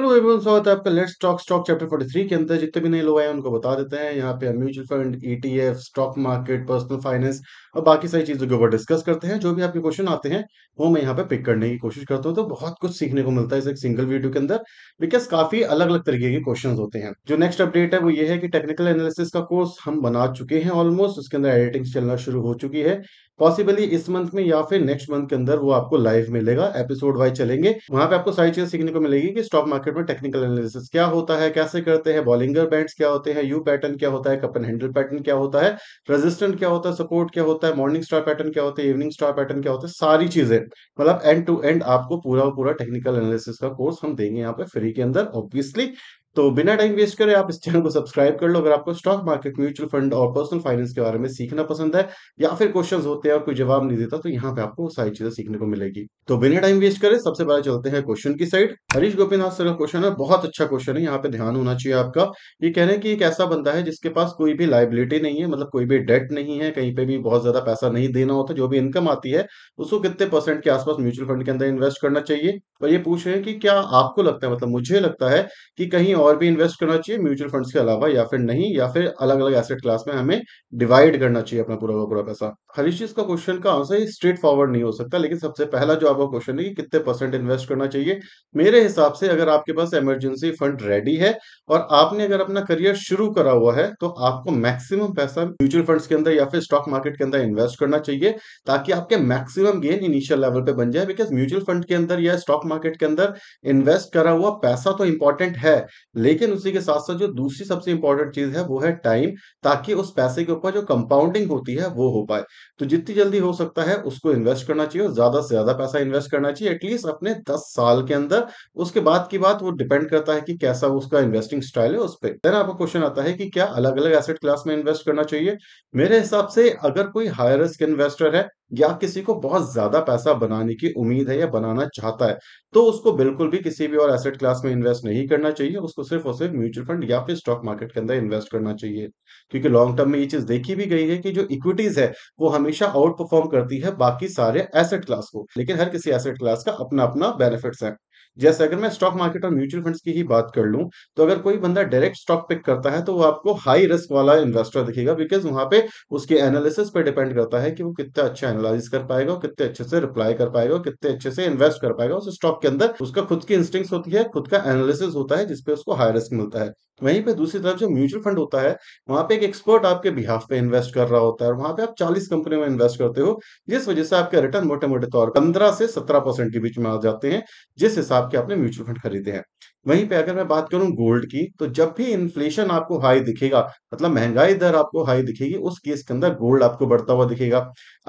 hello everyone स्वागत है आपका लेट्स स्टॉक स्टॉक चैप्टर 43 के अंदर जितने भी नए लोग आए उनको बता देते हैं यहाँ पे हम mutual fund ETF stock market personal finance और बाकी सारी चीज़ों के ऊपर डिस्कस करते हैं जो भी आपके क्वेश्चन आते हैं वो मैं यहाँ पे पिक करने की कोशिश करता हूँ तो बहुत कुछ सीखने को मिलता है इस एक सिंगल वीडियो के अंदर बिकॉज काफ़ी अलग अलग तरीके के क्वेश्चन होते हैं जो नेक्स्ट अपडेट है वो ये है कि टेक्निकल एनालिसिस का कोर्स हम बना चुके हैं ऑलमोस्ट उसके अंदर एडिटिंग चलना शुरू हो चुकी है पॉसिबली इस मंथ में या फिर नेक्स्ट मंथ के अंदर वो आपको लाइव मिलेगा एपिसोड वाइज चलेंगे वहां पे आपको सारी चीजें सीखने को मिलेगी कि स्टॉक मार्केट में टेक्निकल एनालिसिस क्या होता है कैसे करते हैं बॉलिंगर बैंड क्या होते हैं यू पैटर्न क्या होता है कपन हैंडल पैटर्न क्या होता है रेजिस्टेंट क्या होता है सपोर्ट क्या होता है मॉर्निंग स्टार पैटर्न क्या होता है इवनिंग स्टार पैटर्न क्या होता है सारी चीजें मतलब एंड टू एंड आपको पूरा पूरा टेक्निकल एनालिसिस का कोर्स हम देंगे यहाँ पे फ्री के अंदर ऑब्वियसली तो बिना टाइम वेस्ट करें आप इस चैनल को सब्सक्राइब कर लो अगर आपको स्टॉक मार्केट म्यूचुअल फंड और पर्सनल फाइनेंस के बारे में सीखना पसंद है या फिर क्वेश्चंस होते हैं और कोई जवाब नहीं देता तो यहाँ पे आपको सारी चीजें सीखने को मिलेगी तो बिना टाइम वेस्ट करें सबसे पहले चलते हैं क्वेश्चन की साइड हरीश गोपीनाथ सर का क्वेश्चन है बहुत अच्छा क्वेश्चन है यहाँ पे ध्यान होना चाहिए आपका ये कह रहे हैं कि एक ऐसा बंदा है जिसके पास कोई भी लाइबिलिटी नहीं है मतलब कोई भी डेट नहीं है कहीं पे भी बहुत ज्यादा पैसा नहीं देना होता तो जो भी इनकम आती है उसको कितने परसेंट के आसपास म्यूचुअल फंड के अंदर इन्वेस्ट करना चाहिए और ये पूछ रहे हैं कि क्या आपको लगता है मतलब मुझे लगता है कि कहीं और भी इन्वेस्ट करना चाहिए म्यूचुअल फंड्स के अलावा या फिर नहीं या फिर अलग अलग एसेट क्लास में हमें डिवाइड करना चाहिए अपना पूरा का पूरा पैसा हरीश जी इसका क्वेश्चन का आंसर ही स्ट्रेट फॉरवर्ड नहीं हो सकता लेकिन सबसे पहला जो आपका क्वेश्चन है कि कितने परसेंट इन्वेस्ट करना चाहिए मेरे हिसाब से अगर आपके पास इमरजेंसी फंड रेडी है और आपने अगर अपना करियर शुरू करा हुआ है तो आपको मैक्सिमम पैसा म्यूचुअल फंड्स के अंदर या फिर स्टॉक मार्केट के अंदर इन्वेस्ट करना चाहिए ताकि आपके मैक्सिमम गेन इनिशियल लेवल पे बन जाए बिकॉज म्यूचुअल फंड के अंदर या स्टॉक मार्केट के अंदर इन्वेस्ट करा हुआ पैसा तो इंपॉर्टेंट है लेकिन उसी के साथ साथ जो दूसरी सबसे इंपॉर्टेंट चीज है वो है टाइम ताकि उस पैसे के ऊपर जो कंपाउंडिंग होती है वो हो पाए तो जितनी जल्दी हो सकता है उसको इन्वेस्ट करना चाहिए और ज्यादा से ज्यादा पैसा इन्वेस्ट करना चाहिए एटलीस्ट अपने दस साल के अंदर उसके बाद की बात वो डिपेंड करता है कि कैसा उसका इन्वेस्टिंग स्टाइल है उस पर देन आपका क्वेश्चन आता है कि क्या अलग अलग एसेट क्लास में इन्वेस्ट करना चाहिए मेरे हिसाब से अगर कोई हायर रिस्क इन्वेस्टर है या किसी को बहुत ज्यादा पैसा बनाने की उम्मीद है या बनाना चाहता है तो उसको बिल्कुल भी किसी भी और एसेट क्लास में इन्वेस्ट नहीं करना चाहिए उसको सिर्फ और सिर्फ म्यूचुअल फंड या फिर स्टॉक मार्केट के अंदर इन्वेस्ट करना चाहिए क्योंकि लॉन्ग टर्म में ये चीज देखी भी गई है कि जो इक्विटीज है वो हमेशा आउट परफॉर्म करती है बाकी सारे एसेट क्लास को लेकिन हर किसी एसेट क्लास का अपना अपना बेनिफिट्स है जैसे अगर मैं स्टॉक मार्केट और म्यूचुअल फंड्स की ही बात कर लूं तो अगर कोई बंदा डायरेक्ट स्टॉक पिक करता है तो वो आपको हाई रिस्क वाला इन्वेस्टर दिखेगा बिकॉज वहां पे उसके एनालिसिस पे डिपेंड करता है कि वो कितना अच्छा एनालिस कर पाएगा कितने अच्छे से रिप्लाई कर पाएगा कितने अच्छे से इन्वेस्ट कर पाएगा उस स्टॉक के अंदर उसका खुद की इंस्टिंग होती है खुद का एनालिसिस होता है जिसपे उसको हाई रिस्क मिलता है वहीं पे दूसरी तरफ जो म्यूचुअल फंड होता है वहां पे एक एक्सपर्ट आपके बिहाफ पे इन्वेस्ट कर रहा होता है और वहां पे आप 40 कंपनियों में इन्वेस्ट करते हो जिस वजह से आपके रिटर्न मोटे मोटे तौर पर पंद्रह से सत्रह परसेंट के बीच में आ जाते हैं जिस हिसाब आपके आपने म्यूचुअल फंड खरीदे हैं वहीं पे अगर मैं बात करूं गोल्ड की तो जब भी इन्फ्लेशन आपको हाई दिखेगा मतलब महंगाई दर आपको हाई दिखेगी उस केस के अंदर गोल्ड आपको बढ़ता हुआ दिखेगा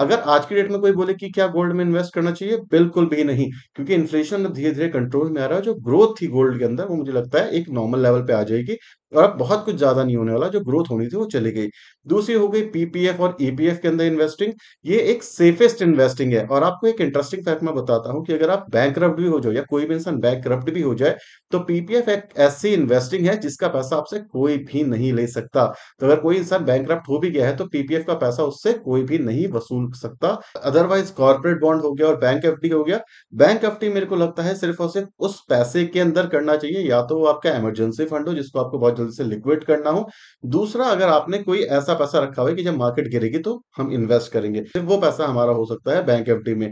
अगर आज की डेट में कोई बोले कि क्या गोल्ड में इन्वेस्ट करना चाहिए बिल्कुल भी नहीं क्योंकि इन्फ्लेशन धीरे धीरे कंट्रोल में आ रहा है जो ग्रोथ थी गोल्ड के अंदर वो मुझे लगता है एक नॉर्मल लेवल पे आ जाएगी और अब बहुत कुछ ज्यादा नहीं होने वाला जो ग्रोथ होनी थी वो चली गई दूसरी हो गई पीपीएफ और ईपीएफ e के अंदर इन्वेस्टिंग ये एक सेफेस्ट इन्वेस्टिंग है और आपको एक इंटरेस्टिंग फैक्ट मैं बताता हूं कि अगर आप बैंक भी हो जाओ या कोई भी इंसान बैंक भी हो जाए तो पीपीएफ एक ऐसी इन्वेस्टिंग है जिसका पैसा आपसे कोई भी नहीं ले सकता तो अगर कोई इंसान बैंक हो भी गया है तो पीपीएफ का पैसा उससे कोई भी नहीं वसूल सकता अदरवाइज कॉर्पोरेट बॉन्ड हो गया और बैंक एफ हो गया बैंक एफ मेरे को लगता है सिर्फ और सिर्फ उस पैसे के अंदर करना चाहिए या तो आपका इमरजेंसी फंड हो जिसको आपको बहुत जल्दी से लिक्विड करना हो दूसरा अगर आपने कोई ऐसा पैसा रखा हुआ है कि जब मार्केट गिरेगी तो हम इन्वेस्ट करेंगे सिर्फ वो पैसा हमारा हो सकता है बैंक एफ में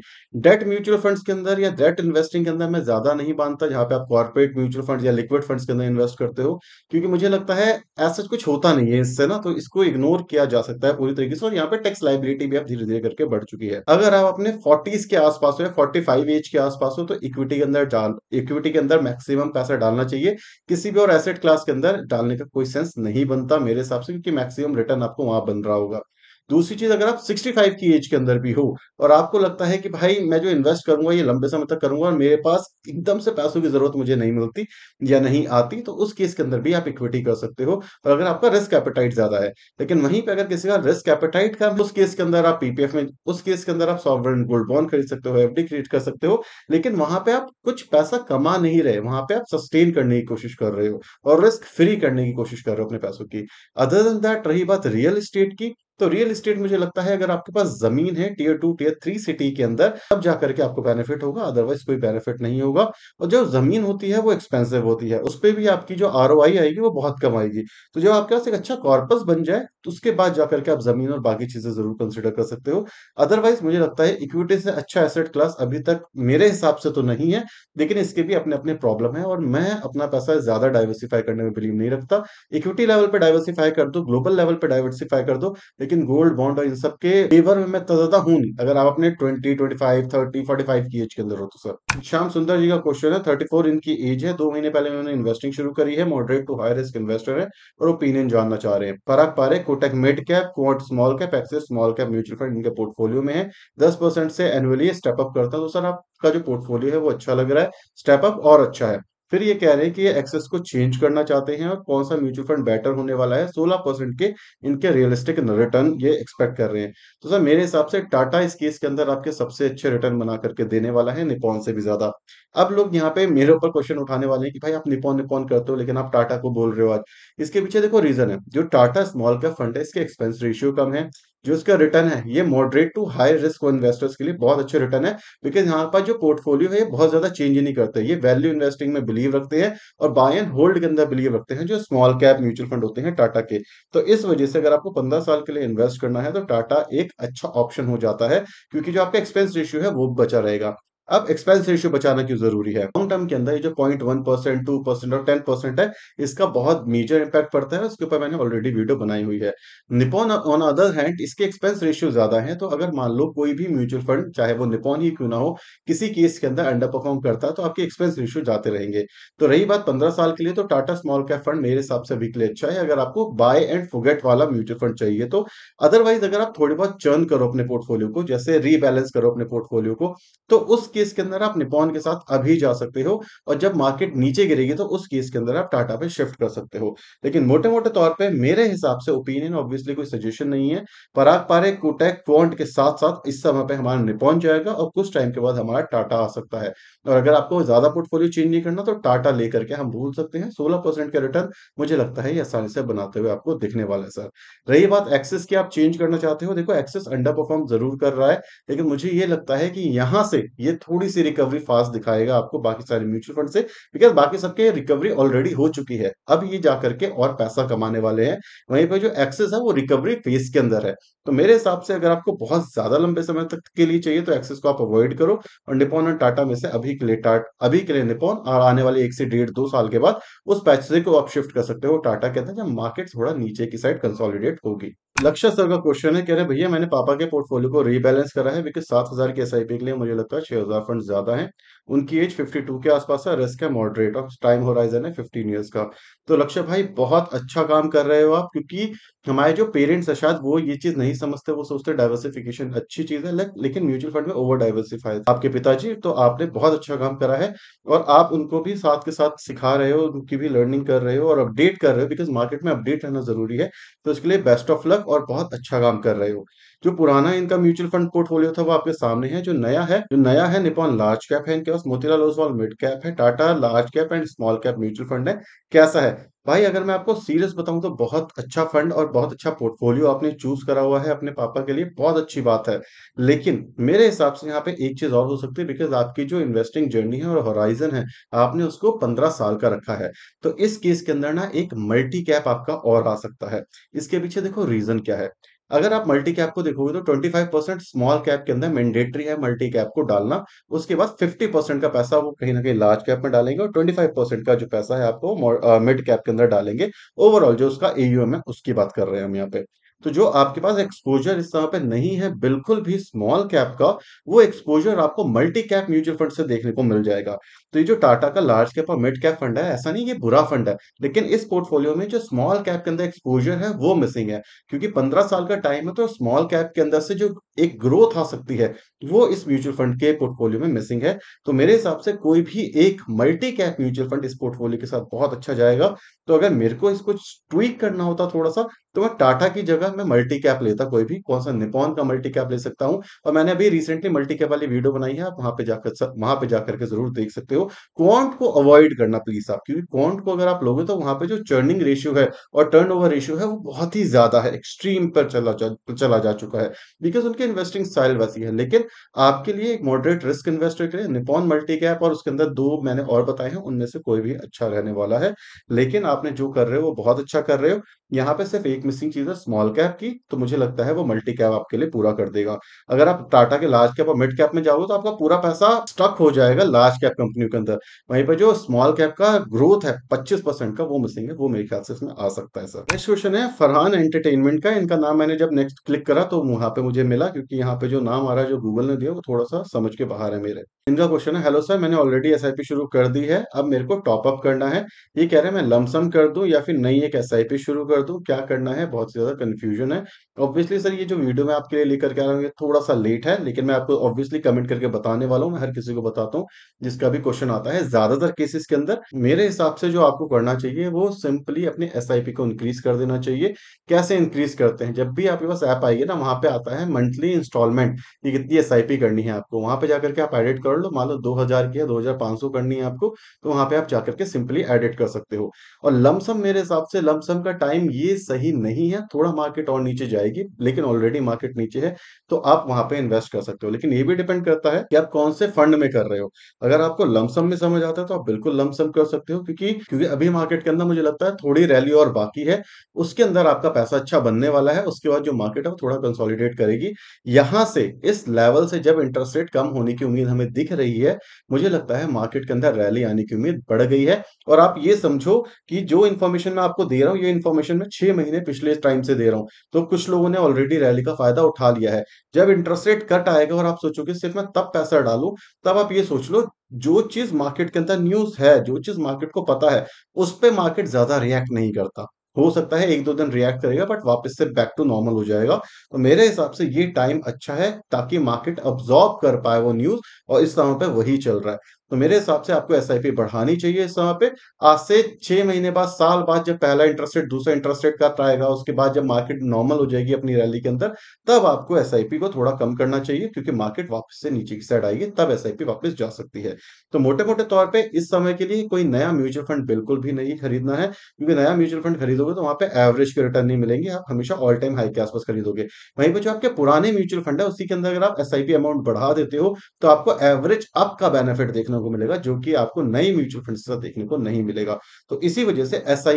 डेट म्यूचुअल फंड्स के अंदर या डेट इन्वेस्टिंग के अंदर मैं ज्यादा नहीं बांधता जहां पे आप कॉर्पोरेट म्यूचुअल फंड या लिक्विड फंड्स के अंदर इन्वेस्ट करते हो क्योंकि मुझे लगता है ऐसा कुछ होता नहीं है इससे ना तो इसको इग्नोर किया जा सकता है पूरी तरीके से और यहाँ पे टैक्स लाइबिलिटी भी अब धीरे धीरे करके बढ़ चुकी है अगर आप अपने फोर्टीज के आसपास हो या फोर्टी फाइव एज के आसपास हो तो इक्विटी के अंदर डाल इक्विटी के अंदर मैक्सिमम पैसा डालना चाहिए किसी भी और एसेट क्लास के अंदर डालने का कोई सेंस नहीं बनता मेरे हिसाब से क्योंकि मैक्सिमम रिटर्न आपको वहां बन रहा होगा दूसरी चीज अगर आप 65 की एज के अंदर भी हो और आपको लगता है कि भाई मैं जो इन्वेस्ट करूंगा ये लंबे समय तक करूंगा और मेरे पास एकदम से पैसों की जरूरत मुझे नहीं मिलती या नहीं आती तो उस केस के अंदर भी आप इक्विटी कर सकते हो और अगर आपका रिस्क एपेटाइट ज्यादा है लेकिन वहीं पर अगर किसी का रिस्क एपेटाइट का उस केस के अंदर आप पीपीएफ में उस केस के अंदर आप सॉवरन गोल्ड बॉन्ड खरीद सकते हो एफ क्रिएट कर सकते हो लेकिन वहां पर आप कुछ पैसा कमा नहीं रहे वहां पर आप सस्टेन करने की कोशिश कर रहे हो और रिस्क फ्री करने की कोशिश कर रहे हो अपने पैसों की अदर देन दैट रही बात रियल इस्टेट की तो रियल इस्टेट मुझे लगता है अगर आपके पास जमीन है tier two tier three city के अंदर तब जाकर के आपको बेनिफिट होगा अदरवाइज कोई बेनिफिट नहीं होगा और जो जमीन होती है वो एक्सपेंसिव होती है उस पर भी आपकी जो आर आएगी वो बहुत कम आएगी तो जब आपके पास एक अच्छा कॉर्पस बन जाए तो उसके बाद जाकर के आप जमीन और बाकी चीजें जरूर कंसिडर कर सकते हो अदरवाइज मुझे लगता है इक्विटी से अच्छा एसेट क्लास अभी तक मेरे हिसाब से तो नहीं है लेकिन इसके भी अपने अपने प्रॉब्लम है और मैं अपना पैसा ज्यादा डाइवर्सिफाई करने में बिलीव नहीं रखता इक्विटी लेवल पर डाइवर्सिफाई कर दो ग्लोबल लेवल पर डाइवर्सिफाई कर दो लेकिन गोल्ड बॉन्ड और इन सब के फेवर में मैं तजादा हूँ नहीं अगर आप अपने twenty twenty five thirty forty five की एज के अंदर हो तो सर श्याम सुंदर जी का क्वेश्चन है थर्टी फोर इनकी एज है दो महीने पहले उन्होंने इन्वेस्टिंग शुरू करी है moderate to high risk investor है और ओपिनियन जानना चाह रहे हैं Parag Parikh Kotak mid cap quant small cap Axis small cap mutual fund इनके पोर्टफोलियो में है दस परसेंट से एनुअली स्टेप अप करता है तो सर आपका जो पोर्टफोलियो है वो अच्छा लग रहा है स्टेप अप और अच्छा है फिर ये कह रहे हैं कि ये एक्सेस को चेंज करना चाहते हैं और कौन सा म्यूचुअल फंड बेटर होने वाला है 16 परसेंट के इनके रियलिस्टिक रिटर्न ये एक्सपेक्ट कर रहे हैं तो सर मेरे हिसाब से टाटा इस केस के अंदर आपके सबसे अच्छे रिटर्न बना करके देने वाला है निपॉन से भी ज्यादा अब लोग यहाँ पे मेरे ऊपर क्वेश्चन उठाने वाले हैं कि भाई आप निपोन निपोन करते हो लेकिन आप टाटा को बोल रहे हो आज इसके पीछे देखो रीजन है जो टाटा स्मॉल कैप फंड है इसके एक्सपेंस रेशियो कम है जो इसका रिटर्न है ये moderate to high risk investors के लिए बहुत अच्छे रिटर्न है बिकॉज यहाँ पर जो पोर्टफोलियो है ये बहुत ज्यादा चेंज नहीं करते ये वैल्यू इन्वेस्टिंग में बिलीव रखते हैं और बाय एंड होल्ड के अंदर बिलीव रखते हैं जो स्मॉल कैप म्यूचुअल फंड होते हैं टाटा के तो इस वजह से अगर आपको पंद्रह साल के लिए इन्वेस्ट करना है तो टाटा एक अच्छा ऑप्शन हो जाता है क्योंकि जो आपका एक्सपेंस रेशियो है वो बचा रहेगा अब एक्सपेंस रेशियो बचाना क्यों जरूरी है लॉन्ग टर्म के अंदर ये जो point one percent two percent और टेन परसेंट है इसका बहुत मेजर इंपैक्ट पड़ता है उसके ऊपर मैंने ऑलरेडी वीडियो बनाई हुई है निपोन ऑन अदर हैंड इसके एक्सपेंस रेशियो ज्यादा है तो अगर मान लो कोई भी म्यूचुअल फंड चाहे वो निपोन ही क्यों ना हो किसी केस के अंदर अंडर परफॉर्म करता है तो आपके एक्सपेंस रेशियो जाते रहेंगे तो रही बात पंद्रह साल के लिए तो टाटा स्मॉल कैप फंड मेरे हिसाब से वीकली अच्छा है अगर आपको बाय एंड फोगेट वाला म्यूचुअल फंड चाहिए तो अदरवाइज अगर आप थोड़ी बहुत चर्न करो अपने पोर्टफोलियो को जैसे रीबैलेंस करो अपने पोर्टफोलियो को तो उसके केस के अंदर आप निपॉन के साथ अभी जा सकते हो और जब मार्केट नीचे गिरेगी तो उस केस के अंदर आप टाटा पे शिफ्ट कर सकते हो लेकिन मोटे मोटे तौर पे मेरे हिसाब से ओपिनियन ऑब्वियसली कोई सजेशन नहीं है पराग पारे कोटेक क्वांट के साथ साथ इस समय पे हमारा निपॉन जाएगा और कुछ टाइम के बाद हमारा टाटा आ सकता है और अगर आपको ज्यादा पोर्टफोलियो चेंज नहीं करना तो टाटा लेकर के हम भूल सकते हैं सोलह परसेंट रिटर्न मुझे लगता है ये आसानी से बनाते हुए आपको दिखने वाला है सर रही बात एक्सेस की आप चेंज करना चाहते हो देखो एक्सेस अंडर परफॉर्म जरूर कर रहा है लेकिन मुझे ये लगता है कि यहां से ये थोड़ी सी रिकवरी फास्ट दिखाएगा आपको बाकी सारे म्यूचुअल फंड से बिकॉज बाकी सबके रिकवरी ऑलरेडी हो चुकी है अब ये जा करके और पैसा कमाने वाले हैं वहीं पर जो एक्सेस है वो रिकवरी फेज के अंदर है तो मेरे हिसाब से अगर आपको बहुत ज्यादा लंबे समय तक के लिए चाहिए तो एक्सेस को आप अवॉइड करो और निपोन और टाटा में से अभी के लिए टाट अभी के लिए निपोन और आने वाले एक से डेढ़ दो साल के बाद उस पैसे को आप शिफ्ट कर सकते हो टाटा कहते हैं जब मार्केट थोड़ा नीचे की साइड कंसोलिडेट होगी लक्ष्य सर का क्वेश्चन है कह रहे भैया मैंने पापा के पोर्टफोलियो को रीबैलेंस करा है बिकॉज सात हजार के एस के लिए मुझे लगता है छह रिजर्व फंड ज्यादा हैं उनकी एज 52 के आसपास है रिस्क है मॉडरेट और टाइम होराइजन है 15 इयर्स का तो लक्ष्य भाई बहुत अच्छा काम कर रहे हो आप क्योंकि हमारे जो पेरेंट्स है शायद वो ये चीज नहीं समझते वो सोचते डाइवर्सिफिकेशन अच्छी चीज है लेकिन म्यूचुअल फंड में ओवर डाइवर्सिफाई आपके पिताजी तो आपने बहुत अच्छा काम करा है और आप उनको भी साथ के साथ सिखा रहे हो उनकी भी लर्निंग कर रहे हो और अपडेट कर रहे हो बिकॉज मार्केट में अपडेट रहना जरूरी है तो उसके लिए बेस्ट ऑफ लक और बहुत अच्छा काम कर रहे हो जो पुराना इनका म्यूचुअल फंड पोर्टफोलियो था वो आपके सामने है जो नया है जो नया है निपॉन लार्ज कैप है इनके पास मोतीलाल ओसवाल मिड कैप है Tata large cap and small cap mutual fund है कैसा है भाई अगर मैं आपको सीरियस बताऊं तो बहुत अच्छा फंड और बहुत अच्छा पोर्टफोलियो आपने चूज करा हुआ है अपने पापा के लिए बहुत अच्छी बात है लेकिन मेरे हिसाब से यहाँ पे एक चीज और हो सकती है बिकॉज आपकी जो इन्वेस्टिंग जर्नी है और होराइजन है आपने उसको पंद्रह साल का रखा है तो इस केस के अंदर ना एक मल्टी कैप आपका और आ सकता है इसके पीछे देखो रीजन क्या है अगर आप मल्टी कैप को देखोगे तो 25 परसेंट स्मॉल कैप के अंदर मैंडेटरी है मल्टी कैप को डालना उसके बाद 50 परसेंट का पैसा वो कहीं ना कहीं लार्ज कैप में डालेंगे और 25 परसेंट का जो पैसा है आपको मिड कैप के अंदर डालेंगे ओवरऑल जो उसका एयूएम है उसकी बात कर रहे हैं हम यहाँ पे तो जो आपके पास एक्सपोजर इस समय पे नहीं है बिल्कुल भी स्मॉल कैप का वो एक्सपोजर आपको मल्टी कैप म्यूचुअल फंड से देखने को मिल जाएगा तो ये जो टाटा का लार्ज कैप और मिड कैप फंड है ऐसा नहीं ये बुरा फंड है लेकिन इस पोर्टफोलियो में जो स्मॉल कैप के अंदर एक्सपोजर है वो मिसिंग है क्योंकि पंद्रह साल का टाइम है तो स्मॉल कैप के अंदर से जो एक ग्रोथ आ सकती है वो इस म्यूचुअल फंड के पोर्टफोलियो में मिसिंग है तो मेरे हिसाब से कोई भी एक मल्टी कैप म्यूचुअल फंड इस पोर्टफोलियो के साथ बहुत अच्छा जाएगा तो अगर मेरे को इसको ट्वीक करना होता थोड़ा सा तो मैं टाटा की जगह मैं मल्टी कैप लेता कोई भी कौन सा निपॉन का मल्टी कैप ले सकता हूँ और मैंने अभी रिसेंटली मल्टी कैप वाली वीडियो बनाई है आप वहां पे जाकर वहां पे जाकर के जरूर देख सकते हो हो क्वांट को अवॉइड करना प्लीज आप क्योंकि क्वांट को अगर आप लोगे तो वहां पे जो चर्निंग रेशियो है और टर्न ओवर रेशियो है वो बहुत ही ज्यादा है एक्सट्रीम पर चला जा चला जा चुका है बिकॉज उनकी इन्वेस्टिंग स्टाइल वैसी है लेकिन आपके लिए एक मॉडरेट रिस्क इन्वेस्टर के लिए निपॉन मल्टी कैप और उसके अंदर दो मैंने और बताए हैं उनमें से कोई भी अच्छा रहने वाला है लेकिन आपने जो कर रहे हो वो बहुत अच्छा कर रहे हो यहाँ पे सिर्फ एक मिसिंग चीज है स्मॉल कैप की तो मुझे लगता है वो मल्टी कैप आपके लिए पूरा कर देगा अगर आप टाटा के लार्ज कैप और मिड कैप में जाओगे तो आपका पूरा पैसा स्टक हो जाएगा लार्ज कैप कंपनी के अंदर वहीं पर जो स्मॉल कैप का ग्रोथ है पच्चीस परसेंट का वो मिसिंग है वो मेरे ख्याल से इसमें आ सकता है सर नेक्स्ट क्वेश्चन है फरहान एंटरटेनमेंट का इनका नाम मैंने जब नेक्स्ट क्लिक करा तो वहां पे मुझे मिला क्योंकि यहाँ पे जो नाम आ रहा है जो गूगल ने दिया वो थोड़ा सा समझ के बाहर है मेरे इनका क्वेश्चन है हेलो सर मैंने ऑलरेडी एस शुरू कर दी है अब मेरे को टॉपअप करना है ये कह रहे हैं मैं लमसम कर दू या फिर नई एक एस शुरू कर दू क्या करना है बहुत ज्यादा कंफ्यूजन है ऑब्वियसली सर ये जो वीडियो मैं आपके लिए लेकर के आ रहा हूँ थोड़ा सा लेट है लेकिन मैं आपको ऑब्वियसली कमेंट करके बताने वाला हूँ मैं हर किसी को बताता हूँ जिसका भी क्वेश्चन क्वेश्चन आता है ज्यादातर केसेस के अंदर मेरे हिसाब से जो आपको करना चाहिए वो सिंपली अपने एस को इंक्रीज कर देना चाहिए कैसे इंक्रीज करते हैं जब भी आपके पास ऐप आएगी ना वहां पे आता है मंथली इंस्टॉलमेंट कि कितनी एस करनी है आपको वहां पे जाकर के आप एडिट कर लो मान लो दो की है दो करनी है आपको तो वहां पे आप जाकर के सिंपली एडिट कर सकते हो और लमसम मेरे हिसाब से लमसम का टाइम ये सही नहीं है थोड़ा मार्केट और नीचे जाएगी लेकिन ऑलरेडी मार्केट नीचे है तो आप वहां पे इन्वेस्ट कर सकते हो लेकिन ये भी डिपेंड करता है कि आप कौन से फंड में कर रहे हो अगर आपको लम लमसम में समझ आता है तो आप बिल्कुल लमसम कर सकते हो क्योंकि क्योंकि अभी मार्केट के अंदर मुझे लगता है थोड़ी रैली और बाकी है उसके अंदर आपका पैसा अच्छा बनने वाला है उसके बाद जो मार्केट है वो थोड़ा कंसोलिडेट करेगी यहां से इस लेवल से जब इंटरेस्ट रेट कम होने की उम्मीद हमें दिख रही है मुझे लगता है मार्केट के अंदर रैली आने की उम्मीद बढ़ गई है और आप ये समझो कि जो इन्फॉर्मेशन मैं आपको दे रहा हूँ ये इन्फॉर्मेशन मैं छह महीने पिछले टाइम से दे रहा हूँ तो कुछ लोगों ने ऑलरेडी रैली का फायदा उठा लिया है जब इंटरेस्ट रेट कट आएगा और आप सोचोगे सिर्फ मैं तब पैसा डालू तब आप ये सोच लो जो चीज मार्केट के अंदर न्यूज है जो चीज मार्केट को पता है उस पर मार्केट ज्यादा रिएक्ट नहीं करता हो सकता है एक दो दिन रिएक्ट करेगा बट वापस से बैक टू नॉर्मल हो जाएगा तो मेरे हिसाब से ये टाइम अच्छा है ताकि मार्केट अब्जॉर्ब कर पाए वो न्यूज और इस समय पे वही चल रहा है तो मेरे हिसाब से आपको एस बढ़ानी चाहिए इस समय पे आज से छह महीने बाद साल बाद जब पहला इंटरेस्ट रेट दूसरा इंटरेस्ट रेट का आएगा उसके बाद जब मार्केट नॉर्मल हो जाएगी अपनी रैली के अंदर तब आपको एस को थोड़ा कम करना चाहिए क्योंकि मार्केट वापस से नीचे की साइड आएगी तब एस वापस जा सकती है तो मोटे मोटे तौर पर इस समय के लिए कोई नया म्यूचुअल फंड बिल्कुल भी नहीं खरीदना है क्योंकि नया म्यूचुअल फंड खरीदोगे तो वहां पर एवरेज के रिटर्न नहीं मिलेंगे आप हमेशा ऑल टाइम हाई के आसपास खरीदोगे वहीं पर जो आपके पुराने म्यूचुअल फंड है उसी के अंदर अगर आप एस अमाउंट बढ़ा देते हो तो आपको एवरेज अप का बेनिफिट देखना देखने को मिलेगा जो कि आपको नई म्यूचुअल फंड देखने को नहीं मिलेगा तो इसी वजह से एस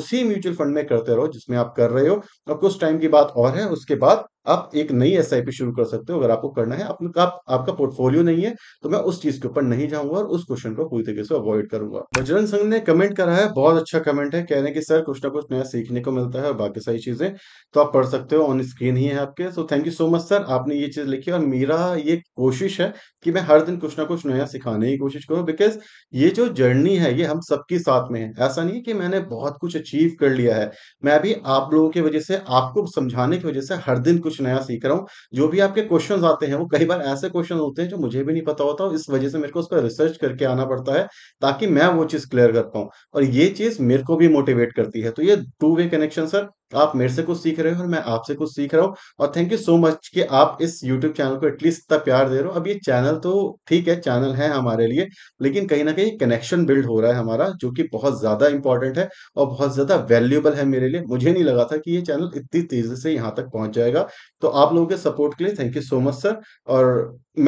उसी म्यूचुअल फंड में करते रहो जिसमें आप कर रहे हो और कुछ टाइम की बात और है उसके बाद आप एक नई एस शुरू कर सकते हो अगर आपको करना है आपका आपका पोर्टफोलियो नहीं है तो मैं उस चीज के ऊपर नहीं जाऊंगा और उस क्वेश्चन को पूरी तरीके से अवॉइड करूंगा बजरंग संघ ने कमेंट करा है बहुत अच्छा कमेंट है कह रहे हैं कि सर कुछ ना कुछ नया सीखने को मिलता है और बाकी सारी चीजें तो आप पढ़ सकते हो ऑन स्क्रीन ही है आपके so thank you so much sir आपने ये चीज लिखी और मेरा ये कोशिश है कि मैं हर दिन कुछ ना कुछ नया सिखाने की कोशिश करूँ बिकॉज ये जो जर्नी है ये हम सबके साथ में है ऐसा नहीं है कि मैंने बहुत कुछ अचीव कर लिया है मैं अभी आप लोगों की वजह से आपको समझाने की वजह से हर दिन कुछ कुछ नया सीख रहा हूँ जो भी आपके क्वेश्चन आते हैं वो कई बार ऐसे क्वेश्चन होते हैं जो मुझे भी नहीं पता होता इस वजह से मेरे को उस पर रिसर्च करके आना पड़ता है ताकि मैं वो चीज़ क्लियर कर पाऊँ और ये चीज़ मेरे को भी मोटिवेट करती है तो ये टू वे कनेक्शन सर आप मेरे से कुछ सीख रहे हो और मैं आपसे कुछ सीख रहा हूँ और थैंक यू सो मच कि आप इस YouTube चैनल को एटलीस्ट इतना प्यार दे रहे हो अब ये चैनल तो ठीक है चैनल है हमारे लिए लेकिन कहीं ना कहीं कनेक्शन बिल्ड हो रहा है हमारा जो कि बहुत ज्यादा इंपॉर्टेंट है और बहुत ज्यादा वैल्यूबल है मेरे लिए मुझे नहीं लगा था कि ये चैनल इतनी तेजी से यहाँ तक पहुंच जाएगा तो आप लोगों के सपोर्ट के लिए thank you so much sir और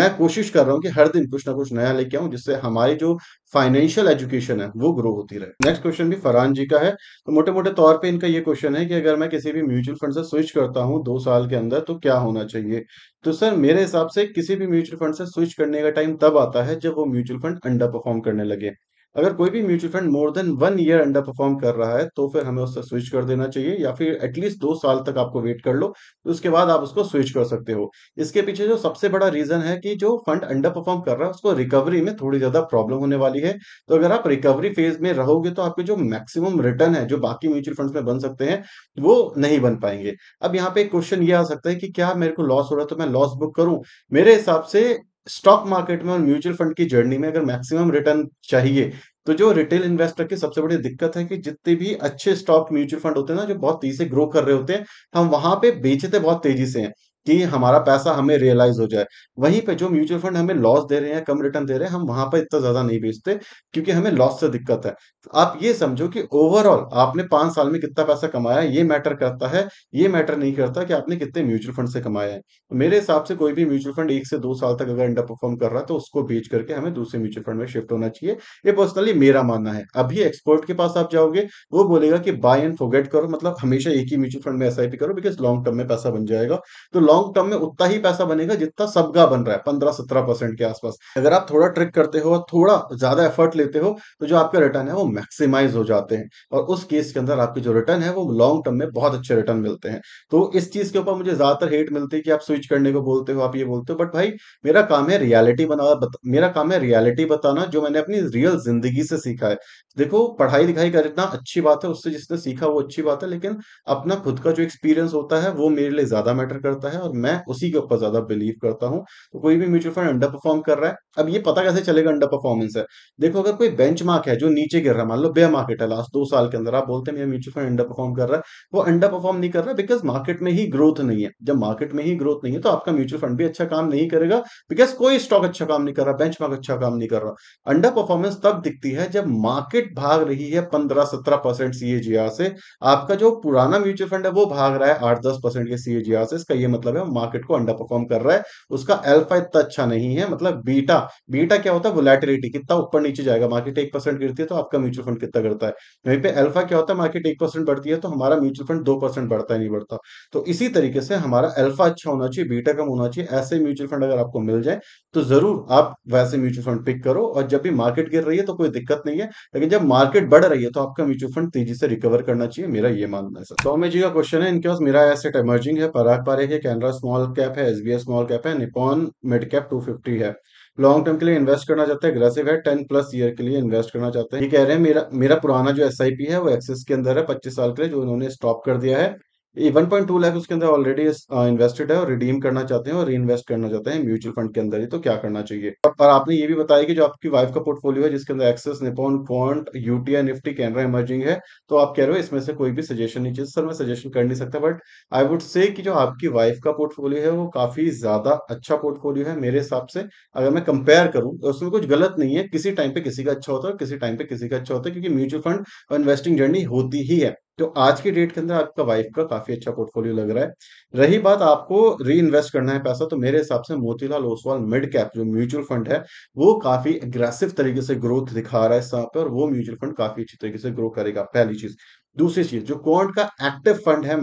मैं कोशिश कर रहा हूँ कि हर दिन कुछ ना कुछ नया लेके आऊँ जिससे हमारी जो फाइनेंशियल एजुकेशन है वो ग्रो होती रहे नेक्स्ट क्वेश्चन भी फरहान जी का है तो मोटे मोटे तौर पे इनका ये क्वेश्चन है कि अगर मैं किसी भी म्यूचुअल फंड से स्विच करता हूँ दो साल के अंदर तो क्या होना चाहिए तो सर मेरे हिसाब से किसी भी म्यूचुअल फंड से स्विच करने का टाइम तब आता है जब वो म्यूचुअल फंड अंडर परफॉर्म करने लगे अगर कोई भी mutual fund more than one year underperform कर रहा है तो फिर हमें उससे स्विच कर देना चाहिए या फिर एटलीस्ट दो साल तक आपको वेट कर लो तो उसके बाद आप उसको स्विच कर सकते हो इसके पीछे जो सबसे बड़ा रीजन है कि जो फंड अंडर परफॉर्म कर रहा है उसको रिकवरी में थोड़ी ज्यादा प्रॉब्लम होने वाली है तो अगर आप रिकवरी फेज में रहोगे तो आपके जो मैक्सिमम रिटर्न है जो बाकी म्यूचुअल फंड में बन सकते हैं वो नहीं बन पाएंगे अब यहाँ पे क्वेश्चन ये आ सकता है कि क्या मेरे को लॉस हो रहा है तो मैं लॉस बुक करूं मेरे हिसाब से स्टॉक मार्केट में और म्यूचुअल फंड की जर्नी में अगर मैक्सिमम रिटर्न चाहिए तो जो रिटेल इन्वेस्टर की सबसे बड़ी दिक्कत है कि जितने भी अच्छे स्टॉक म्यूचुअल फंड होते हैं ना जो बहुत तेजी से ग्रो कर रहे होते हैं हम वहां पे बेचते बहुत तेजी से हैं कि हमारा पैसा हमें रियलाइज हो जाए वहीं पे जो म्यूचुअल फंड हमें लॉस दे रहे हैं कम रिटर्न दे रहे हैं हम वहां पर इतना ज्यादा नहीं बेचते क्योंकि हमें लॉस से दिक्कत है तो आप ये समझो कि ओवरऑल आपने पांच साल में कितना पैसा कमाया है ये मैटर करता है ये मैटर नहीं करता कि आपने कितने म्यूचुअल फंड से कमाया है तो मेरे हिसाब से कोई भी म्यूचुअल फंड एक से दो साल तक अगर अंडर परफॉर्म कर रहा है तो उसको बेच करके हमें दूसरे म्यूचुअल फंड में शिफ्ट होना चाहिए ये पर्सनली मेरा मानना है अभी एक्सपर्ट के पास आप जाओगे वो बोलेगा कि बाय एंड फोगेट करो मतलब हमेशा एक ही म्यूचुअल फंड में एस करो बिकॉज लॉन्ग टर्म में पैसा बन जाएगा तो लॉन्ग टर्म में उतना ही पैसा बनेगा जितना सबका बन रहा है पंद्रह सत्रह परसेंट के आसपास अगर आप थोड़ा ट्रिक करते हो और थोड़ा ज्यादा एफर्ट लेते हो तो जो आपका रिटर्न है वो मैक्सिमाइज हो जाते हैं और उस केस के अंदर आपके जो रिटर्न है वो लॉन्ग टर्म में बहुत अच्छे रिटर्न मिलते हैं तो इस चीज के ऊपर मुझे ज्यादातर हेट मिलती है कि आप स्विच करने को बोलते हो आप ये बोलते हो बट भाई मेरा काम है रियालिटी बना मेरा काम है रियालिटी बताना जो मैंने अपनी रियल जिंदगी से सीखा है देखो पढ़ाई लिखाई करना अच्छी बात है उससे जिसने सीखा वो अच्छी बात है लेकिन अपना खुद का जो एक्सपीरियंस होता है वो मेरे लिए ज्यादा मैटर करता है और मैं उसी के ऊपर ज्यादा बिलीव करता हूँ तो कोई भी म्यूचुअल फंड अंडर परफॉर्म कर रहा है अब ये पता कैसे चलेगा अंडर परफॉर्मेंस है देखो अगर कोई बेंच है जो नीचे गिर रहा है मान लो बे मार्केट है लास्ट दो साल के अंदर आप बोलते हैं म्यूचुअल फंड अंडर परफॉर्म कर रहा है वो अंडर परफॉर्म नहीं कर रहा बिकॉज मार्केट में ही ग्रोथ नहीं है जब मार्केट में ही ग्रोथ नहीं है तो आपका म्यूचुअल फंड भी अच्छा काम नहीं करेगा बिकॉज कोई स्टॉक अच्छा काम नहीं कर रहा बेंच अच्छा काम नहीं कर रहा अंडर परफॉर्मेंस तब दिखती है जब मार्केट भाग रही है पंद्रह सत्रह परसेंट सीएजीआर से आपका जो पुराना म्यूचुअल फंड है वो भाग रहा है आठ दस परसेंट के सीएजीआर से इसका ये मतलब मतलब है मार्केट को अंडर परफॉर्म कर रहा है उसका एल्फा इतना अच्छा नहीं है मतलब बीटा बीटा क्या होता है वोलेटिलिटी कितना ऊपर नीचे जाएगा मार्केट एक परसेंट गिरती है तो आपका म्यूचुअल फंड कितना गिरता है वहीं पे एल्फा क्या होता है मार्केट एक परसेंट बढ़ती है तो हमारा म्यूचुअल फंड दो परसेंट बढ़ता है नहीं बढ़ता तो इसी तरीके से हमारा एल्फा अच्छा होना चाहिए बीटा कम होना चाहिए ऐसे म्यूचुअल फंड अगर आपको मिल जाए तो जरूर आप वैसे म्यूचुअल फंड पिक करो और जब भी मार्केट गिर रही है तो कोई दिक्कत नहीं है लेकिन जब मार्केट बढ़ रही है तो आपका म्यूचुअल फंड तेजी से रिकवर करना चाहिए मेरा ये मानना है सर सौम्य जी का क्वेश्चन है इनके पास मेरा एसेट एमर्जिंग है पराग पारे है कैन कैनरा स्मॉल कैप है एस स्मॉल कैप है निपॉन मिड कैप 250 है लॉन्ग टर्म के लिए इन्वेस्ट करना चाहते हैं अग्रेसिव है टेन प्लस ईयर के लिए इन्वेस्ट करना चाहते हैं ये कह रहे हैं मेरा मेरा पुराना जो एस है वो एक्सेस के अंदर है पच्चीस साल के लिए जो उन्होंने स्टॉप कर दिया है वन पॉइंट टू लाख उसके अंदर ऑलरेडी इन्वेस्टेड uh, है और रिडीम करना चाहते हैं और री इन्वेस्ट करना चाहते हैं म्यूचुअल फंड के अंदर ही तो क्या करना चाहिए और आपने ये भी बताया कि जो आपकी वाइफ का पोर्टफोलियो है जिसके अंदर Axis Nippon Quant UTI Nifty Canara emerging है तो आप कह रहे हो इसमें से कोई भी सजेशन नहीं चाहिए सर मैं सजेशन कर नहीं सकता बट आई वुड से कि जो आपकी वाइफ का पोर्टफोलियो है वो काफी ज्यादा अच्छा पोर्टफोलियो है मेरे हिसाब से अगर मैं कंपेयर करूँ तो उसमें कुछ गलत नहीं है किसी टाइम पे किसी का अच्छा होता है किसी टाइम पे किसी का अच्छा होता है क्योंकि म्यूचुअल फंड और इन्वेस्टिंग जर्नी होती ही है तो आज की डेट के अंदर आपका वाइफ का काफी अच्छा पोर्टफोलियो लग रहा है रही बात आपको री इन्वेस्ट करना है पैसा तो मेरे हिसाब से मोतीलाल ओसवाल मिड कैप जो म्यूचुअल फंड है वो काफी अग्रेसिव तरीके से ग्रोथ दिखा रहा है इस पर और वो म्यूचुअल फंड काफी अच्छी तरीके से ग्रो करेगा पहली चीज दूसरी चीज जो क्वांट का एक्टिव फंड है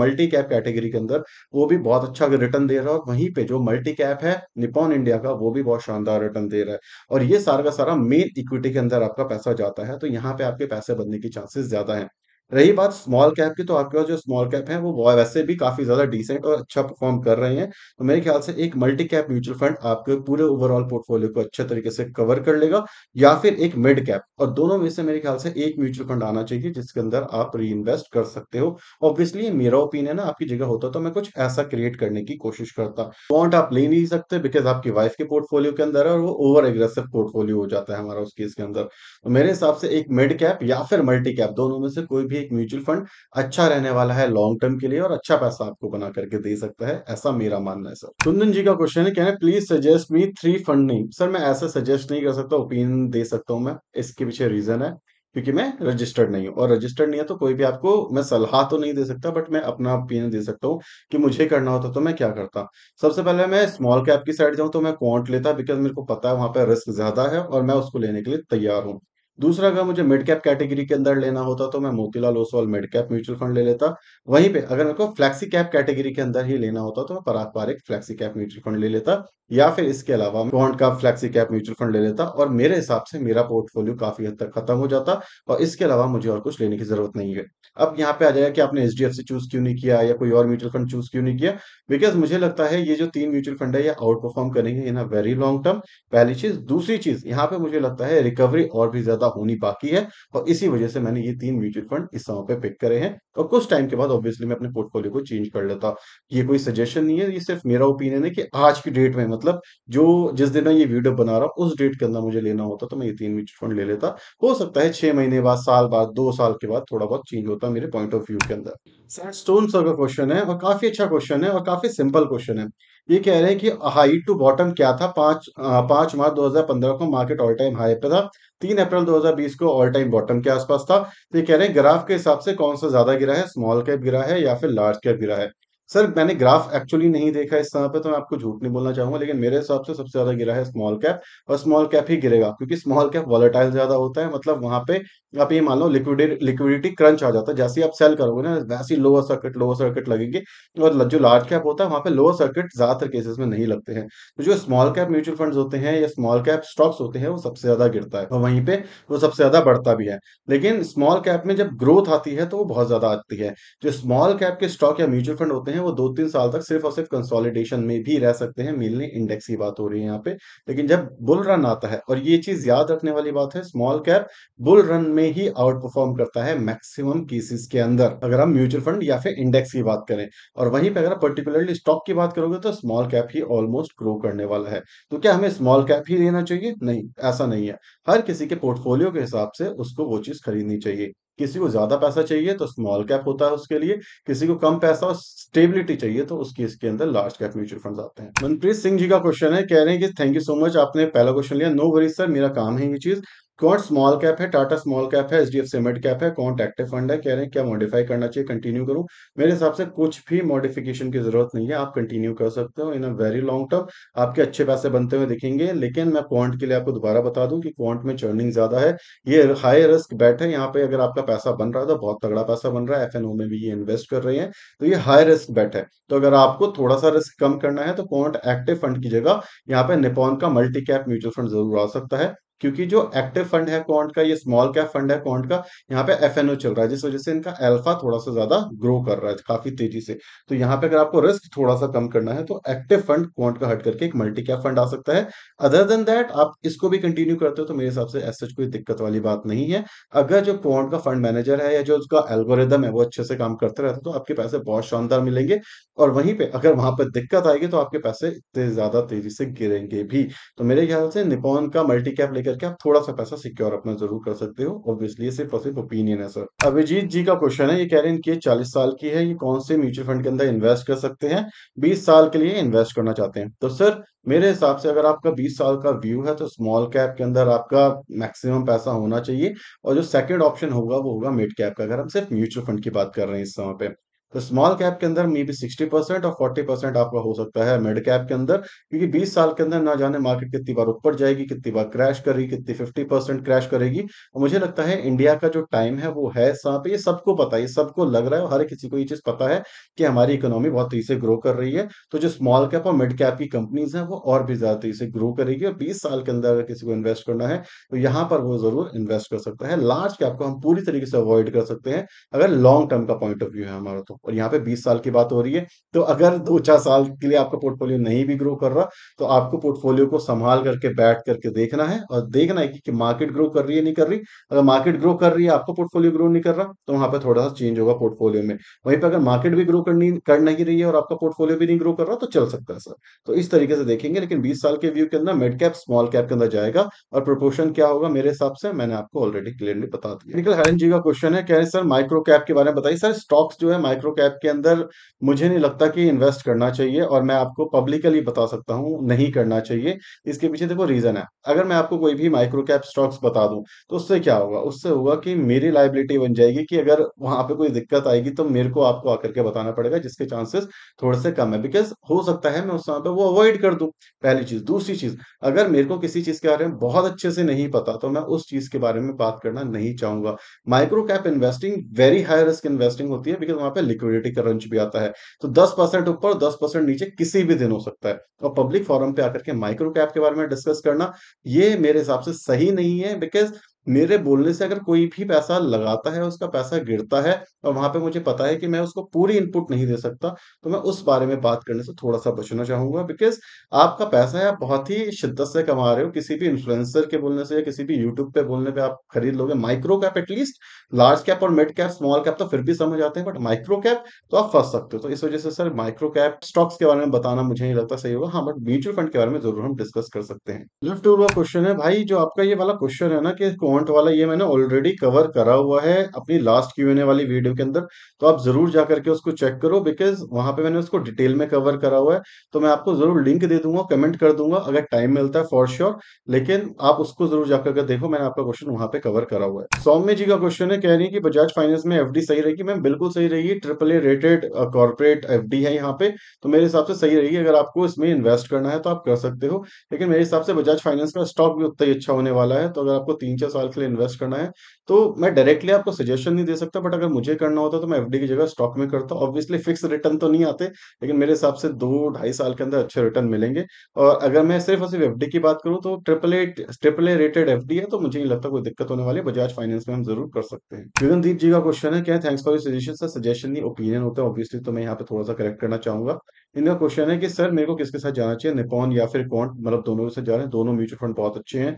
मल्टी कैप कैटेगरी के अंदर वो भी बहुत अच्छा रिटर्न दे रहा है और वहीं पे जो मल्टी कैप है निपॉन इंडिया का वो भी बहुत शानदार रिटर्न दे रहा है और ये सारा का सारा मेन इक्विटी के अंदर आपका पैसा जाता है तो यहाँ पे आपके पैसे बनने के चांसेस ज्यादा है रही बात स्मॉल कैप की तो आपके पास जो स्मॉल कैप है वो वैसे भी काफी ज्यादा डिसेंट और अच्छा परफॉर्म कर रहे हैं तो मेरे ख्याल से एक मल्टी कैप म्यूचुअल फंड आपके पूरे ओवरऑल पोर्टफोलियो को अच्छे तरीके से कवर कर लेगा या फिर एक मिड कैप और दोनों में से मेरे ख्याल से एक म्यूचुअल फंड आना चाहिए जिसके अंदर आप री कर सकते हो ऑब्वियसली मेरा ओपिनियन है आपकी जगह होता तो मैं कुछ ऐसा क्रिएट करने की कोशिश करता बॉन्ड आप ले नहीं सकते बिकॉज आपकी वाइफ के पोर्टफोलियो के अंदर है और वो ओवर एग्रेसिव पोर्टफोलियो हो जाता है हमारा उस केस के अंदर तो मेरे हिसाब से एक मिड कैप या फिर मल्टी कैप दोनों में से कोई भी भी एक म्यूचुअल फंड अच्छा रहने वाला है लॉन्ग टर्म के लिए और अच्छा पैसा आपको बना करके दे सकता है ऐसा मेरा मानना है सर कुंदन जी का क्वेश्चन है कहना please suggest me three fund name sir मैं ऐसा सजेस्ट नहीं कर सकता ओपिनियन दे सकता हूं मैं इसके पीछे रीजन है क्योंकि मैं रजिस्टर्ड नहीं हूँ और रजिस्टर्ड नहीं है तो कोई भी आपको मैं सलाह तो नहीं दे सकता बट मैं अपना ओपिनियन दे सकता हूँ कि मुझे करना होता तो मैं क्या करता सबसे पहले मैं स्मॉल कैप की साइड जाऊँ तो मैं क्वांट लेता बिकॉज मेरे को पता है वहां पर रिस्क ज्यादा है और मैं उसको लेने के लिए तैयार हूँ दूसरा अगर मुझे मिड कैप कैटेगरी के अंदर लेना होता तो मैं Motilal Oswal mid cap mutual fund ले लेता वहीं पे अगर मेरे को फ्लैक्सी कैप कैटेगरी के अंदर ही लेना होता तो मैं Parag Parikh flexi cap mutual fund ले लेता या फिर इसके अलावा बॉन्ड का फ्लैक्सी कैप म्यूचुअल फंड ले लेता और मेरे हिसाब से मेरा पोर्टफोलियो काफी हद तक खत्म हो जाता और इसके अलावा मुझे और कुछ लेने की जरूरत नहीं है अब यहाँ पे आ जाएगा कि आपने एच चूज क्यों नहीं किया या कोई और म्यूचुअल फंड चूज क्यों नहीं किया बिकॉज मुझे लगता है ये जो तीन म्यूचुअल फंड है ये आउट परफॉर्म करेंगे in a very long term पहली चीज दूसरी चीज यहाँ पे मुझे लगता है रिकवरी और भी ज्यादा ज्यादा होनी बाकी है और इसी वजह से मैंने ये तीन म्यूचुअल फंड इस समय पे पिक करे हैं और कुछ टाइम के बाद ऑब्वियसली मैं अपने पोर्टफोलियो को चेंज कर लेता ये कोई सजेशन नहीं है ये सिर्फ मेरा ओपिनियन है कि आज की डेट में मतलब जो जिस दिन मैं ये वीडियो बना रहा हूँ उस डेट के अंदर मुझे लेना होता तो मैं ये तीन म्यूचुअल फंड ले लेता हो सकता है छह महीने बाद साल बाद दो साल के बाद थोड़ा बहुत चेंज होता है मेरे पॉइंट ऑफ व्यू के अंदर सैड स्टोन सर का क्वेश्चन है और काफी अच्छा क्वेश्चन है और काफी सिंपल क्वेश्चन है ये कह रहे हैं कि हाई टू बॉटम क्या था पांच पांच मार्च 2015 को मार्केट ऑल टाइम हाई पे था तीन अप्रैल 2020 को ऑल टाइम बॉटम के आसपास था तो ये कह रहे हैं ग्राफ के हिसाब से कौन सा ज्यादा गिरा है स्मॉल कैप गिरा है या फिर लार्ज कैप गिरा है सर मैंने ग्राफ एक्चुअली नहीं देखा इस समय पे तो मैं आपको झूठ नहीं बोलना चाहूंगा लेकिन मेरे हिसाब से सबसे ज्यादा गिरा है स्मॉल कैप और स्मॉल कैप ही गिरेगा क्योंकि स्मॉल कैप वॉलेटाइल ज्यादा होता है मतलब वहां पे आप ये मान लो लिक्विडि लिक्विडिटी क्रंच आ जाता है जैसे आप सेल करोगे ना वैसे लोअर सर्किट लोअर सर्किट लगेंगे और जो लार्ज कैप होता है वहां पे लोअर सर्किट ज्यादातर केसेस में नहीं लगते हैं तो जो स्मॉल कैप म्यूचुअल फंड होते हैं या स्मॉल कैप स्टॉक्स होते हैं वो सबसे ज्यादा गिरता है और वहीं पे वो सबसे ज्यादा बढ़ता भी है लेकिन स्मॉल कैप में जब ग्रोथ आती है तो वो बहुत ज्यादा आती है जो स्मॉल कैप के स्टॉक या म्यूचुअल फंड होते हैं हैं वो दो तीन साल तक सिर्फ और सिर्फ कंसोलिडेशन में भी रह सकते हैं मेनली इंडेक्स की बात हो रही है यहाँ पे लेकिन जब बुल रन आता है और ये चीज याद रखने वाली बात है स्मॉल कैप बुल रन में ही आउट परफॉर्म करता है मैक्सिमम केसेस के अंदर अगर हम म्यूचुअल फंड या फिर इंडेक्स की बात करें और वहीं पर अगर पर्टिकुलरली स्टॉक की बात करोगे तो स्मॉल कैप ही ऑलमोस्ट ग्रो करने वाला है तो क्या हमें स्मॉल कैप ही लेना चाहिए नहीं ऐसा नहीं है हर किसी के पोर्टफोलियो के हिसाब से उसको वो चीज खरीदनी चाहिए किसी को ज्यादा पैसा चाहिए तो स्मॉल कैप होता है उसके लिए किसी को कम पैसा और स्टेबिलिटी चाहिए तो उसके इसके अंदर लार्ज कैप म्यूचुअल फंड आते हैं मनप्रीत सिंह जी का क्वेश्चन है कह रहे हैं कि थैंक यू सो मच आपने पहला क्वेश्चन लिया नो वरी सर मेरा काम है ये चीज कौन स्मॉल कैप है टाटा स्मॉल कैप है H D F C cap है कौन एक्टिव फंड है कह रहे हैं क्या मॉडिफाई करना चाहिए कंटिन्यू करूं मेरे हिसाब से कुछ भी मॉडिफिकेशन की जरूरत नहीं है आप कंटिन्यू कर सकते हो in a very long term आपके अच्छे पैसे बनते हुए दिखेंगे लेकिन मैं क्वांट के लिए आपको दोबारा बता दूं कि क्वांट में चर्निंग ज्यादा है ये हाई रिस्क बैट है यहाँ पे अगर आपका पैसा बन रहा है तो बहुत तगड़ा पैसा बन रहा है एफ में भी ये इन्वेस्ट कर रहे हैं तो ये हाई रिस्क बैट है तो अगर आपको थोड़ा सा रिस्क कम करना है तो क्वांट एक्टिव फंड की जगह यहाँ पे निपॉन का मल्टी कैप म्यूचुअल फंड जरूर आ सकता है क्योंकि जो एक्टिव फंड है क्वांट का ये स्मॉल कैप फंड है क्वांट का यहाँ पे एफ चल रहा है जिस वजह से इनका एल्फा थोड़ा सा ज्यादा ग्रो कर रहा है काफी तेजी से तो यहाँ पे अगर आपको रिस्क थोड़ा सा कम करना है तो एक्टिव फंड क्वांट का हट करके एक मल्टी कैप फंड आ सकता है अदर देन दैट आप इसको भी कंटिन्यू करते हो तो मेरे हिसाब से एस कोई दिक्कत वाली बात नहीं है अगर जो क्वांट का फंड मैनेजर है या जो उसका एल्गोरिदम है वो अच्छे से काम करते रहते तो आपके पैसे बहुत शानदार मिलेंगे और वहीं पर अगर वहां पर दिक्कत आएगी तो आपके पैसे इतने ज्यादा तेजी से गिरेंगे भी तो मेरे ख्याल से निपोन का मल्टी कैप लेकर करके आप थोड़ा सा पैसा सिक्योर अपना जरूर कर सकते हो ऑब्वियसली सिर्फ और सिर्फ ओपिनियन है सर अभिजीत जी का क्वेश्चन है ये कह रहे हैं कि चालीस साल की है ये कौन से म्यूचुअल फंड के अंदर इन्वेस्ट कर सकते हैं बीस साल के लिए इन्वेस्ट करना चाहते हैं तो सर मेरे हिसाब से अगर आपका 20 साल का व्यू है तो स्मॉल कैप के अंदर आपका मैक्सिमम पैसा होना चाहिए और जो सेकंड ऑप्शन होगा वो होगा मिड कैप का अगर हम सिर्फ म्यूचुअल फंड की बात कर रहे हैं इस समय पे तो स्मॉल कैप के अंदर मे बी सिक्सटी परसेंट और फोर्टी परसेंट आपका हो सकता है मिड कैप के अंदर क्योंकि बीस साल के अंदर ना जाने मार्केट कितनी बार ऊपर जाएगी कितनी बार क्रैश करेगी कितनी फिफ्टी परसेंट क्रैश करेगी और मुझे लगता है इंडिया का जो टाइम है वो है पे ये सबको पता है सबको लग रहा है हर किसी को ये चीज पता है कि हमारी इकोनॉमी बहुत तेजी से ग्रो कर रही है तो जो स्मॉल कैप और मिड कैप की कंपनीज है वो और भी ज्यादा तेजी से ग्रो करेगी और बीस साल के अंदर अगर किसी को इन्वेस्ट करना है तो यहाँ पर वो जरूर इन्वेस्ट कर सकता है लार्ज कैप को हम पूरी तरीके से अवॉइड कर सकते हैं अगर लॉन्ग टर्म का पॉइंट ऑफ व्यू है हमारा तो और यहाँ पे 20 साल की बात हो रही है तो अगर दो चार साल के लिए आपका पोर्टफोलियो नहीं भी ग्रो कर रहा तो आपको पोर्टफोलियो को संभाल करके बैठ करके देखना है और देखना है कि, कि मार्केट ग्रो कर रही है नहीं कर रही अगर मार्केट ग्रो कर रही है आपका पोर्टफोलियो ग्रो नहीं कर रहा तो वहां पर थोड़ा सा चेंज होगा पोर्टफोलियो में वहीं पर अगर मार्केट भी ग्रो करनी कर नहीं रही है और आपका पोर्टफोलियो भी नहीं ग्रो कर रहा तो चल सकता है सर तो इस तरीके से देखेंगे लेकिन बीस साल के व्यू के अंदर मिड कैप स्मॉल कैप के अंदर जाएगा और प्रोपोर्शन क्या होगा मेरे हिसाब से मैंने आपको ऑलरेडी क्लियरली बता दिया निकल हरन जी का क्वेश्चन है कह रहे सर माइक्रो कैप के बारे में बताइए सर स्टॉक्स जो है माइक्रो कैप के अंदर मुझे नहीं लगता कि इन्वेस्ट करना चाहिए और मैं आपको पब्लिकली बता सकता हूँ नहीं करना चाहिए इसके पीछे देखो रीजन है अगर मैं आपको कोई भी माइक्रो कैप स्टॉक्स बता दूं तो उससे क्या होगा उससे होगा कि मेरी लाइबिलिटी बन जाएगी कि अगर वहां पे कोई दिक्कत आएगी तो मेरे को आपको आकर के बताना पड़ेगा जिसके चांसेस थोड़े से कम है बिकॉज हो सकता है मैं उस समय पर वो अवॉइड कर दूं पहली चीज दूसरी चीज अगर मेरे को किसी चीज के बारे में बहुत अच्छे से नहीं पता तो मैं उस चीज के बारे में बात करना नहीं चाहूंगा micro cap investing very high risk investing होती है बिकॉज वहां पे लिक्विडिटी क्रंच भी आता है तो 10 परसेंट ऊपर 10 परसेंट नीचे किसी भी दिन हो सकता है और पब्लिक फॉरम पे आकर के माइक्रो कैप के बारे में डिस्कस करना ये मेरे हिसाब से सही नहीं है बिकॉज मेरे बोलने से अगर कोई भी पैसा लगाता है उसका पैसा गिरता है और वहां पे मुझे पता है कि मैं उसको पूरी इनपुट नहीं दे सकता तो मैं उस बारे में बात करने से थोड़ा सा बचना चाहूंगा बिकॉज आपका पैसा है आप बहुत ही शिद्दत से कमा रहे हो किसी भी इन्फ्लुएंसर के बोलने से या किसी भी यूट्यूब पे बोलने पे आप खरीद लोगे micro cap at least large cap और मिड कैप स्मॉल कैप तो फिर भी समझ आते हैं बट माइक्रो कैप तो आप फंस सकते हो तो इस वजह से सर माइक्रो कैप स्टॉक्स के बारे में बताना मुझे नहीं लगता सही होगा हाँ बट म्यूचुअल फंड के बारे में जरूर हम डिस्कस कर सकते हैं लिफ्ट क्वेश्चन है भाई जो आपका ये वाला क्वेश्चन है ना कि कौन फॉन्ट वाला ये मैंने ऑलरेडी कवर करा हुआ है अपनी लास्ट क्यू एन ए वाली वीडियो के अंदर तो आप जरूर जा करके उसको चेक करो बिकॉज वहां पे मैंने उसको डिटेल में कवर करा हुआ है तो मैं आपको जरूर लिंक दे दूंगा कमेंट कर दूंगा अगर टाइम मिलता है फॉर श्योर लेकिन आप उसको जरूर जाकर के देखो मैंने आपका क्वेश्चन वहां पे कवर करा हुआ है सौम्य जी का क्वेश्चन है कह रही है कि बजाज फाइनेंस में एफ सही रहेगी मैम बिल्कुल सही रहेगी triple A rated corporate F है यहाँ पे तो मेरे हिसाब से सही रहेगी अगर आपको इसमें इन्वेस्ट करना है तो आप कर सकते हो लेकिन मेरे हिसाब से बजाज फाइनेंस का स्टॉक भी उतना ही अच्छा होने वाला है तो अगर आपको तीन चार साल के लिए इन्वेस्ट करना है तो मैं डायरेक्टली आपको सजेशन नहीं दे सकता बट अगर मुझे करना होता तो मैं एफडी की जगह स्टॉक में करता ऑब्वियसली फिक्स रिटर्न तो नहीं आते लेकिन मेरे हिसाब से दो ढाई साल के अंदर अच्छे रिटर्न मिलेंगे और अगर मैं सिर्फ और सिर्फ एफडी की बात करूँ तो ट्रिपल एट ट्रिपल ए रेटेड एफ है तो मुझे नहीं लगता कोई दिक्कत होने वाली बजाज फाइनेंस में हम जरूर कर सकते हैं गगनदीप जी का क्वेश्चन है क्या thanks for suggestion sir suggestion नहीं ओपिनियन होता है ऑब्वियसली तो मैं यहाँ पे थोड़ा सा करेक्ट करना चाहूंगा इनका क्वेश्चन है कि सर मेरे को किसके साथ जाना चाहिए निपॉन या फिर कौन मतलब दोनों के साथ जा रहे हैं दोनों म्यूचुअल फंड बहुत अच्छे हैं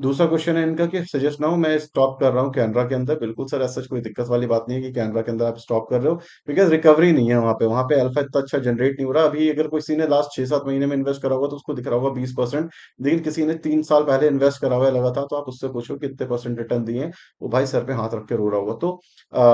दूसरा क्वेश्चन है इनका कि सजेस्ट नाउ मैं स्टॉप कर रहा हूँ कैनरा के अंदर बिल्कुल सर ऐसा कोई दिक्कत वाली बात नहीं है कि कैनरा के अंदर आप स्टॉप कर रहे हो बिकॉज रिकवरी नहीं है वहाँ पे वहाँ पे अल्फा इतना अच्छा जनरेट नहीं हो रहा अभी अगर किसी ने लास्ट छह सात महीने में इन्वेस्ट करा हुआ तो उसको दिख रहा होगा बीस परसेंट लेकिन किसी ने तीन साल पहले इन्वेस्ट करा हुआ लगा था तो आप उससे पूछो कि इतने परसेंट रिटर्न दिए वो भाई सर पे हाथ रख के रो रहा होगा तो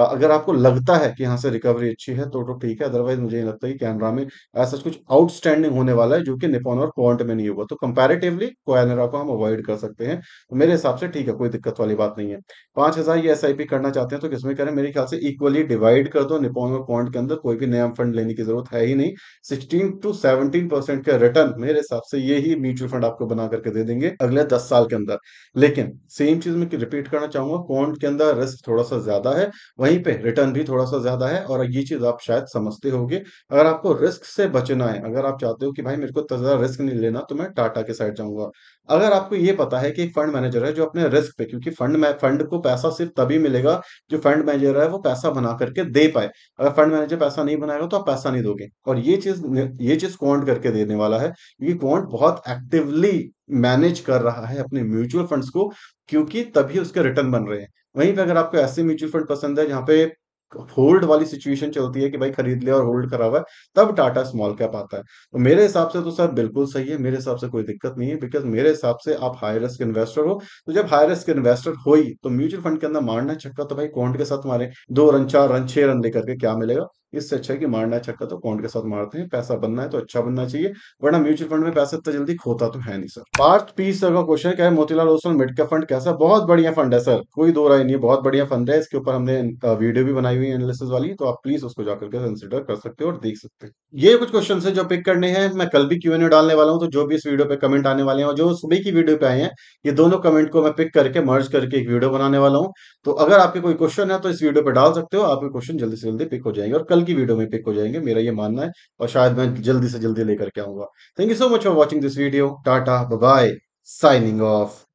अगर आपको लगता है कि यहाँ से रिकवरी अच्छी है तो, तो ठीक है अदरवाइज मुझे नहीं लगता कि कैनरा में ऐसा कुछ आउटस्टैंडिंग होने वाला है जो कि निपोन और क्वांट में नहीं होगा तो कंपेरेटिवली कोयनरा को हम अवॉइड कर सकते हैं तो मेरे हिसाब से ठीक है कोई दिक्कत वाली बात नहीं है पांच हजार ये एस करना चाहते हैं तो किसमें करें मेरे ख्याल से इक्वली डिवाइड कर दो निपोन और पॉइंट के अंदर कोई भी नया फंड लेने की जरूरत है ही नहीं सिक्सटीन टू सेवनटीन परसेंट का रिटर्न मेरे हिसाब से ये ही म्यूचुअल फंड आपको बना करके दे देंगे अगले दस साल के अंदर लेकिन सेम चीज मैं रिपीट करना चाहूंगा पॉइंट के अंदर रिस्क थोड़ा सा ज्यादा है वहीं पे रिटर्न भी थोड़ा सा ज्यादा है और ये चीज आप शायद समझते होगे अगर आपको रिस्क से बचना है अगर आप चाहते हो कि भाई मेरे को रिस्क नहीं लेना तो मैं टाटा के साइड जाऊंगा अगर आपको ये पता है कि एक फंड मैनेजर है जो अपने रिस्क पे क्योंकि फंड में फंड को पैसा सिर्फ तभी मिलेगा जो फंड मैनेजर है वो पैसा बना करके दे पाए अगर फंड मैनेजर पैसा नहीं बनाएगा तो आप पैसा नहीं दोगे और ये चीज ये चीज क्वांट करके देने वाला है क्योंकि क्वांट बहुत एक्टिवली मैनेज कर रहा है अपने म्यूचुअल फंड को क्योंकि तभी उसके रिटर्न बन रहे हैं वहीं पर अगर आपको ऐसे म्यूचुअल फंड पसंद है जहाँ पे होल्ड वाली सिचुएशन चलती है कि भाई खरीद लिया और होल्ड करा हुआ है तब टाटा स्मॉल कैप आता है तो मेरे हिसाब से तो सर बिल्कुल सही है मेरे हिसाब से कोई दिक्कत नहीं है बिकॉज मेरे हिसाब से आप हाई रिस्क इन्वेस्टर हो तो जब हाई रिस्क इन्वेस्टर हो ही तो म्यूचुअल फंड के अंदर मारना छक्का तो भाई कौन के साथ मारे दो रन चार रन छह रन लेकर के क्या मिलेगा इससे अच्छा है कि मारना है छक्का तो कौन के साथ मारते हैं पैसा बनना है तो अच्छा बनना चाहिए वरना म्यूचुअल फंड में पैसा इतना जल्दी खोता तो है नहीं सर पार्थ पी सर का क्वेश्चन क्या है Motilal Oswal mid cap fund कैसा बहुत बढ़िया फंड है सर कोई दो राय नहीं है बहुत बढ़िया फंड है इसके ऊपर हमने वीडियो भी बनाई हुई है एनालिसिस वाली तो आप प्लीज उसको जाकर के कंसिडर कर सकते हो और देख सकते हैं ये कुछ क्वेश्चन है जो पिक करने हैं मैं कल भी क्यों डालने वाला हूँ तो जो भी इस वीडियो पे कमेंट आने वाले हैं जो सुबह की वीडियो पे आए हैं ये दोनों कमेंट को मैं पिक करके मर्ज करके एक वीडियो बनाने वाला हूँ तो अगर आपके कोई क्वेश्चन है तो इस वीडियो पे डाल सकते हो आपके क्वेश्चन जल्दी से जल्दी पिक हो जाएंगे और कल कल की वीडियो में पिक हो जाएंगे मेरा ये मानना है और शायद मैं जल्दी से जल्दी लेकर के आऊंगा thank you so much for watching this video tata bye signing of